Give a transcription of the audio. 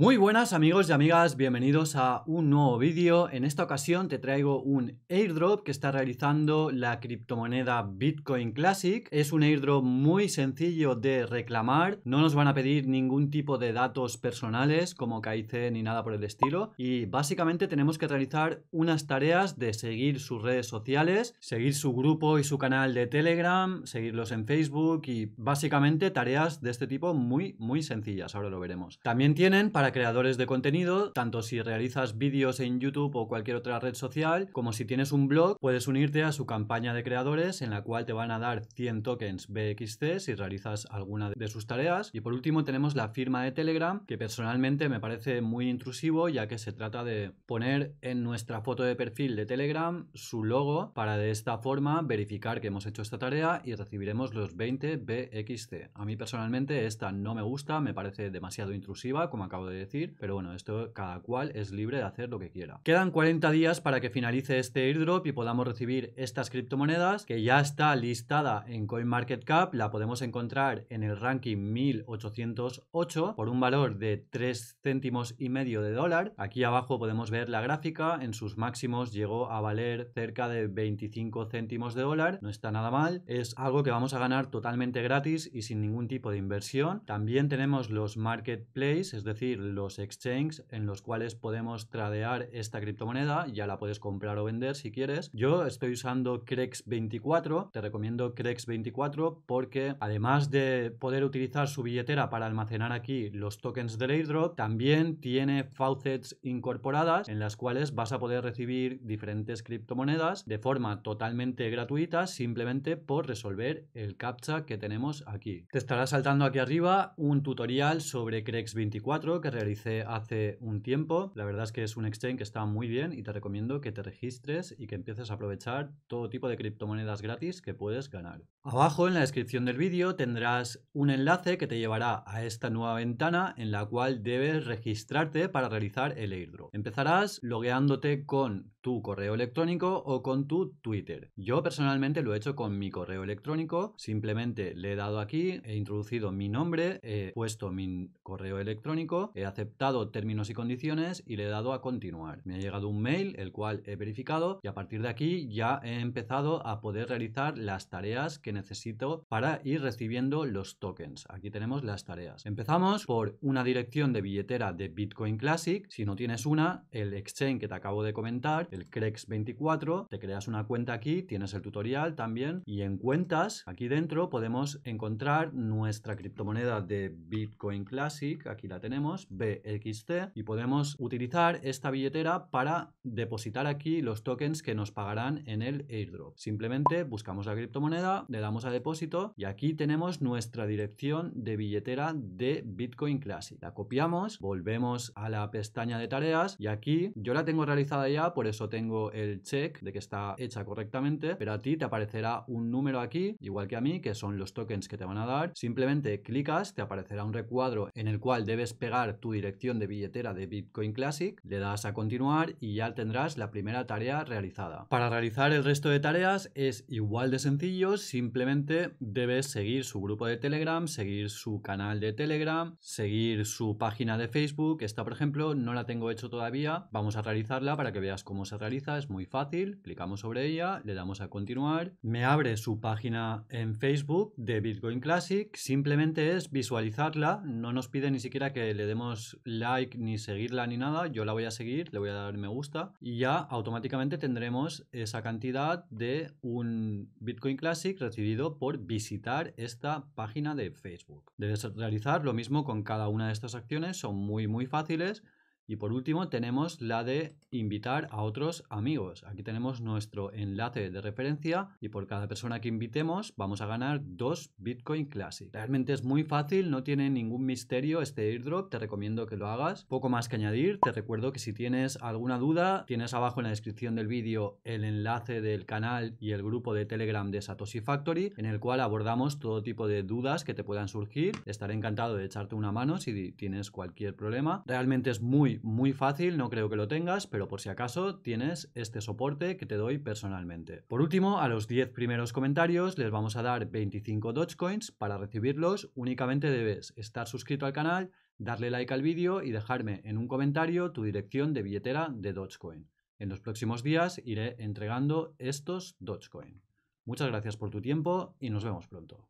Muy buenas amigos y amigas, bienvenidos a un nuevo vídeo. En esta ocasión te traigo un airdrop que está realizando la criptomoneda Bitcoin Classic. Es un airdrop muy sencillo de reclamar, no nos van a pedir ningún tipo de datos personales como KIC ni nada por el estilo y básicamente tenemos que realizar unas tareas de seguir sus redes sociales, seguir su grupo y su canal de Telegram, seguirlos en Facebook y básicamente tareas de este tipo muy muy sencillas, ahora lo veremos. También tienen para creadores de contenido, tanto si realizas vídeos en YouTube o cualquier otra red social, como si tienes un blog, puedes unirte a su campaña de creadores en la cual te van a dar 100 tokens BXC si realizas alguna de sus tareas. Y por último tenemos la firma de Telegram, que personalmente me parece muy intrusivo ya que se trata de poner en nuestra foto de perfil de Telegram su logo para de esta forma verificar que hemos hecho esta tarea y recibiremos los 20 BXC. A mí personalmente esta no me gusta, me parece demasiado intrusiva, como acabo de decir, pero bueno, esto cada cual es libre de hacer lo que quiera. Quedan 40 días para que finalice este airdrop y podamos recibir estas criptomonedas que ya está listada en CoinMarketCap, la podemos encontrar en el ranking 1808 por un valor de 3 céntimos y medio de dólar. Aquí abajo podemos ver la gráfica, en sus máximos llegó a valer cerca de 25 céntimos de dólar, no está nada mal, es algo que vamos a ganar totalmente gratis y sin ningún tipo de inversión. También tenemos los marketplace es decir, los exchanges en los cuales podemos tradear esta criptomoneda, ya la puedes comprar o vender si quieres. Yo estoy usando Crex24, te recomiendo Crex24 porque además de poder utilizar su billetera para almacenar aquí los tokens de airdrop, también tiene faucets incorporadas en las cuales vas a poder recibir diferentes criptomonedas de forma totalmente gratuita simplemente por resolver el captcha que tenemos aquí. Te estará saltando aquí arriba un tutorial sobre Crex24 que realicé hace un tiempo. La verdad es que es un exchange que está muy bien y te recomiendo que te registres y que empieces a aprovechar todo tipo de criptomonedas gratis que puedes ganar. Abajo en la descripción del vídeo tendrás un enlace que te llevará a esta nueva ventana en la cual debes registrarte para realizar el airdrop. Empezarás logueándote con tu correo electrónico o con tu Twitter. Yo personalmente lo he hecho con mi correo electrónico, simplemente le he dado aquí, he introducido mi nombre, he puesto mi correo electrónico, he aceptado términos y condiciones y le he dado a continuar. Me ha llegado un mail, el cual he verificado y a partir de aquí ya he empezado a poder realizar las tareas que necesito para ir recibiendo los tokens. Aquí tenemos las tareas. Empezamos por una dirección de billetera de Bitcoin Classic. Si no tienes una, el exchange que te acabo de comentar, el Crex24, te creas una cuenta aquí, tienes el tutorial también y en cuentas, aquí dentro podemos encontrar nuestra criptomoneda de Bitcoin Classic, aquí la tenemos, BXC y podemos utilizar esta billetera para depositar aquí los tokens que nos pagarán en el airdrop. Simplemente buscamos la criptomoneda, le damos a depósito y aquí tenemos nuestra dirección de billetera de Bitcoin Classic. La copiamos, volvemos a la pestaña de tareas y aquí yo la tengo realizada ya, por eso tengo el check de que está hecha correctamente, pero a ti te aparecerá un número aquí, igual que a mí, que son los tokens que te van a dar. Simplemente clicas, te aparecerá un recuadro en el cual debes pegar tu dirección de billetera de Bitcoin Classic, le das a continuar y ya tendrás la primera tarea realizada. Para realizar el resto de tareas es igual de sencillo, simplemente debes seguir su grupo de Telegram, seguir su canal de Telegram, seguir su página de Facebook. Esta, por ejemplo, no la tengo hecho todavía. Vamos a realizarla para que veas cómo se realiza. Es muy fácil. Clicamos sobre ella, le damos a continuar. Me abre su página en Facebook de Bitcoin Classic. Simplemente es visualizarla. No nos pide ni siquiera que le demos like ni seguirla ni nada, yo la voy a seguir, le voy a dar me gusta y ya automáticamente tendremos esa cantidad de un Bitcoin Classic recibido por visitar esta página de Facebook. Debes realizar lo mismo con cada una de estas acciones, son muy muy fáciles y por último tenemos la de invitar a otros amigos. Aquí tenemos nuestro enlace de referencia y por cada persona que invitemos vamos a ganar dos Bitcoin Classic. Realmente es muy fácil, no tiene ningún misterio este airdrop, te recomiendo que lo hagas. Poco más que añadir, te recuerdo que si tienes alguna duda, tienes abajo en la descripción del vídeo el enlace del canal y el grupo de Telegram de Satoshi Factory en el cual abordamos todo tipo de dudas que te puedan surgir. Estaré encantado de echarte una mano si tienes cualquier problema. Realmente es muy muy fácil, no creo que lo tengas, pero por si acaso tienes este soporte que te doy personalmente. Por último, a los 10 primeros comentarios les vamos a dar 25 Dogecoins. Para recibirlos únicamente debes estar suscrito al canal, darle like al vídeo y dejarme en un comentario tu dirección de billetera de Dogecoin. En los próximos días iré entregando estos Dogecoin. Muchas gracias por tu tiempo y nos vemos pronto.